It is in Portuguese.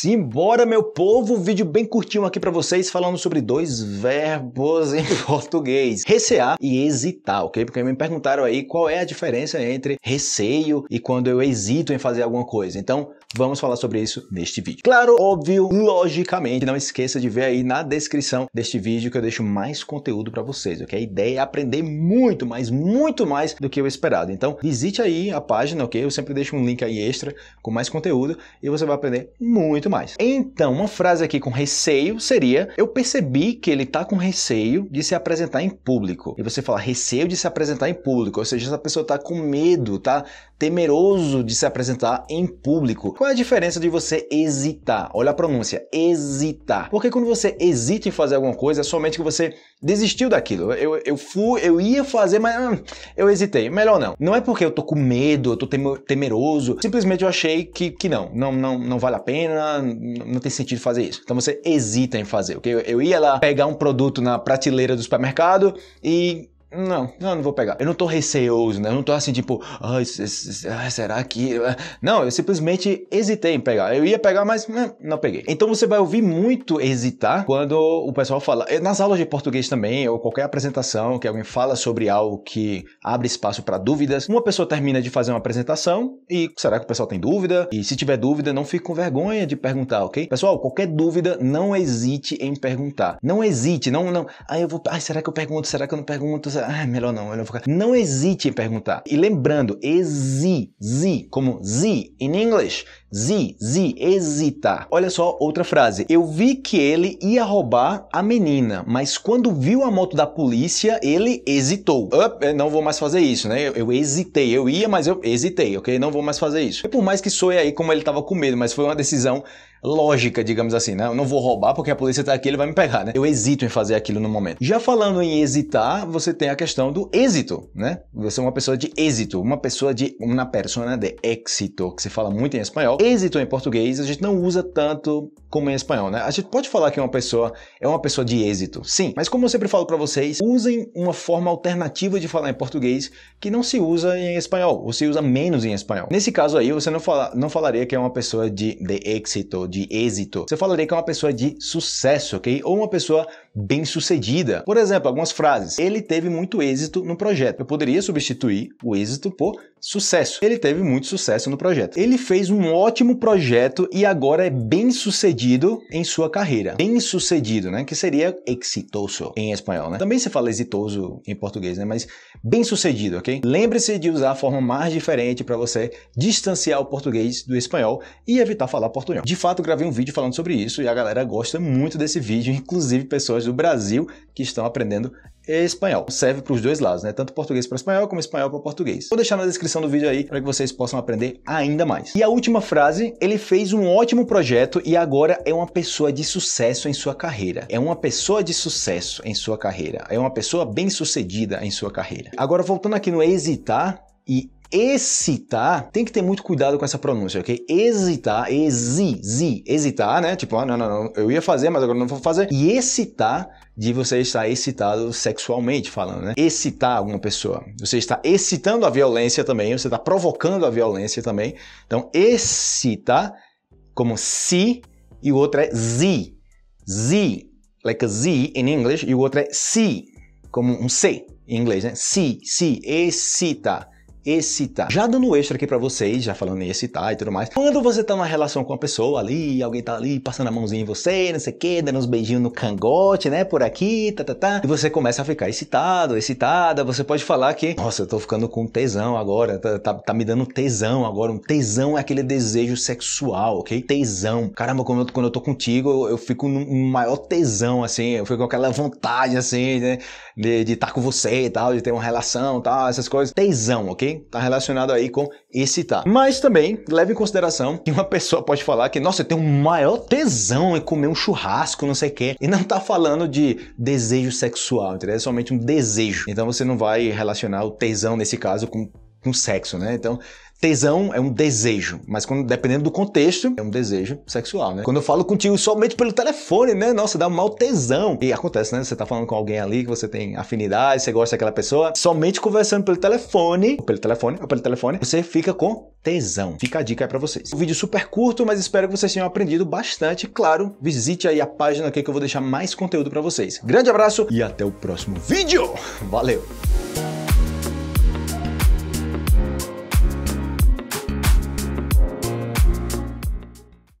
Simbora, meu povo! Vídeo bem curtinho aqui para vocês falando sobre dois verbos em português: recear e hesitar, ok? Porque me perguntaram aí qual é a diferença entre receio e quando eu hesito em fazer alguma coisa. Então, vamos falar sobre isso neste vídeo. Claro, óbvio, logicamente, não esqueça de ver aí na descrição deste vídeo que eu deixo mais conteúdo para vocês, ok? A ideia é aprender muito mais, muito mais do que o esperado. Então, visite aí a página, ok? Eu sempre deixo um link aí extra com mais conteúdo e você vai aprender muito muito mais. Então, uma frase aqui com receio seria: Eu percebi que ele tá com receio de se apresentar em público. E você fala receio de se apresentar em público, ou seja, essa pessoa tá com medo, tá temeroso de se apresentar em público. Qual é a diferença de você hesitar? Olha a pronúncia, hesitar. Porque quando você hesita em fazer alguma coisa, é somente que você desistiu daquilo. Eu, eu fui, eu ia fazer, mas hum, eu hesitei. Melhor não. Não é porque eu tô com medo, eu tô temeroso. Simplesmente eu achei que, que não, não, não, não vale a pena, não tem sentido fazer isso. Então você hesita em fazer, ok? Eu ia lá pegar um produto na prateleira do supermercado e não, não, não vou pegar. Eu não tô receoso, né? Eu não tô assim, tipo, ah, será que. Não, eu simplesmente hesitei em pegar. Eu ia pegar, mas hum, não peguei. Então você vai ouvir muito hesitar quando o pessoal fala. Eh, nas aulas de português também, ou qualquer apresentação que alguém fala sobre algo que abre espaço para dúvidas, uma pessoa termina de fazer uma apresentação e será que o pessoal tem dúvida? E se tiver dúvida, não fique com vergonha de perguntar, ok? Pessoal, qualquer dúvida, não hesite em perguntar. Não hesite, não, não. Ah, eu vou. Ah, será que eu pergunto? Será que eu não pergunto? Ah, melhor não, melhor ficar. Não hesite em perguntar. E lembrando, exi, zi, como zi in English. Zi, zi, hesitar. Olha só outra frase. Eu vi que ele ia roubar a menina, mas quando viu a moto da polícia, ele hesitou. Up, não vou mais fazer isso, né? Eu, eu, hesitei. Eu ia, mas eu hesitei, ok? Não vou mais fazer isso. E por mais que soe aí como ele estava com medo, mas foi uma decisão lógica, digamos assim, né? Eu não vou roubar porque a polícia tá aqui, ele vai me pegar, né? Eu hesito em fazer aquilo no momento. Já falando em hesitar, você tem a questão do êxito, né? Você é uma pessoa de êxito, uma pessoa de uma persona de êxito, que se fala muito em espanhol. Êxito em português a gente não usa tanto como em espanhol, né? A gente pode falar que uma pessoa é uma pessoa de êxito, sim, mas como eu sempre falo para vocês, usem uma forma alternativa de falar em português que não se usa em espanhol, ou se usa menos em espanhol. Nesse caso aí, você não, fala, não falaria que é uma pessoa de, de êxito, de êxito. Você falaria que é uma pessoa de sucesso, ok? Ou uma pessoa bem sucedida. Por exemplo, algumas frases. Ele teve muito êxito no projeto. Eu poderia substituir o êxito por sucesso. Ele teve muito sucesso no projeto. Ele fez um ótimo projeto e agora é bem sucedido em sua carreira. Bem sucedido, né? Que seria exitoso em espanhol, né? Também se fala exitoso em português, né? Mas bem sucedido, ok? Lembre-se de usar a forma mais diferente para você distanciar o português do espanhol e evitar falar português. De fato, gravei um vídeo falando sobre isso e a galera gosta muito desse vídeo, inclusive pessoas do Brasil que estão aprendendo espanhol. Serve para os dois lados, né? Tanto português para espanhol como espanhol para português. Vou deixar na descrição do vídeo aí para que vocês possam aprender ainda mais. E a última frase, ele fez um ótimo projeto e agora é uma pessoa de sucesso em sua carreira. É uma pessoa de sucesso em sua carreira. É uma pessoa bem-sucedida em sua carreira. Agora voltando aqui no hesitar e excitar tem que ter muito cuidado com essa pronúncia, ok? Hesitar, exi, zi, hesitar, né? Tipo, ah, não, não, não, eu ia fazer, mas agora não vou fazer. E excitar de você estar excitado sexualmente falando, né? Excitar alguma pessoa. Você está excitando a violência também, você está provocando a violência também. Então, excitar como si e o outro é zi. Zi, like a zi in English, e o outro é si, como um c em inglês, né? Si, si, excitar excitar. Já dando um extra aqui para vocês, já falando em excitar e tudo mais, quando você tá numa relação com uma pessoa ali, alguém tá ali passando a mãozinha em você, não sei o que, dando uns beijinhos no cangote, né, por aqui, tá, tá, tá, e você começa a ficar excitado, excitada, você pode falar que, nossa, eu tô ficando com tesão agora, tá, tá, tá me dando tesão agora, um tesão é aquele desejo sexual, ok? Tesão. Caramba, quando eu, quando eu tô contigo, eu, eu fico num maior tesão, assim, eu fico com aquela vontade, assim, né, de estar tá com você e tal, de ter uma relação e tal, essas coisas. Tesão, ok? que está relacionado aí com excitar. Tá. Mas também leve em consideração que uma pessoa pode falar que, nossa, eu tenho um maior tesão em comer um churrasco, não sei o quê, e não tá falando de desejo sexual, entendeu? É somente um desejo. Então você não vai relacionar o tesão nesse caso com, com sexo, né? Então Tesão é um desejo, mas quando, dependendo do contexto, é um desejo sexual, né? Quando eu falo contigo somente pelo telefone, né? Nossa, dá um mau tesão. E acontece, né? Você tá falando com alguém ali que você tem afinidade, você gosta daquela pessoa, somente conversando pelo telefone, pelo telefone, pelo telefone, você fica com tesão. Fica a dica aí pra vocês. Um vídeo super curto, mas espero que vocês tenham aprendido bastante. Claro, visite aí a página aqui que eu vou deixar mais conteúdo para vocês. Grande abraço e até o próximo vídeo. Valeu!